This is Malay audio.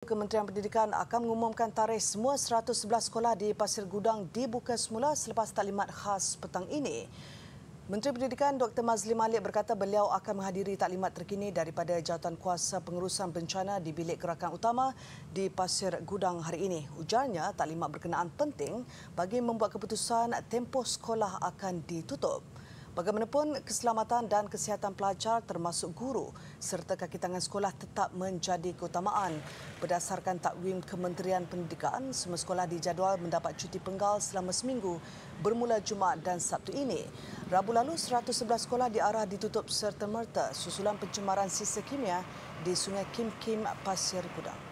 Kementerian Pendidikan akan mengumumkan tarikh semua 111 sekolah di Pasir Gudang dibuka semula selepas taklimat khas petang ini. Menteri Pendidikan Dr. Mazli Malik berkata beliau akan menghadiri taklimat terkini daripada jawatan kuasa pengurusan bencana di bilik gerakan utama di Pasir Gudang hari ini. Ujarnya, taklimat berkenaan penting bagi membuat keputusan tempoh sekolah akan ditutup. Bagaimanapun, keselamatan dan kesihatan pelajar termasuk guru serta kaki tangan sekolah tetap menjadi keutamaan. Berdasarkan takwim Kementerian Pendidikan, semua sekolah dijadual mendapat cuti penggal selama seminggu bermula Jumaat dan Sabtu ini. Rabu lalu, 111 sekolah diarah ditutup serta-merta susulan pencemaran sisa kimia di Sungai Kim Kim Pasir Kudang.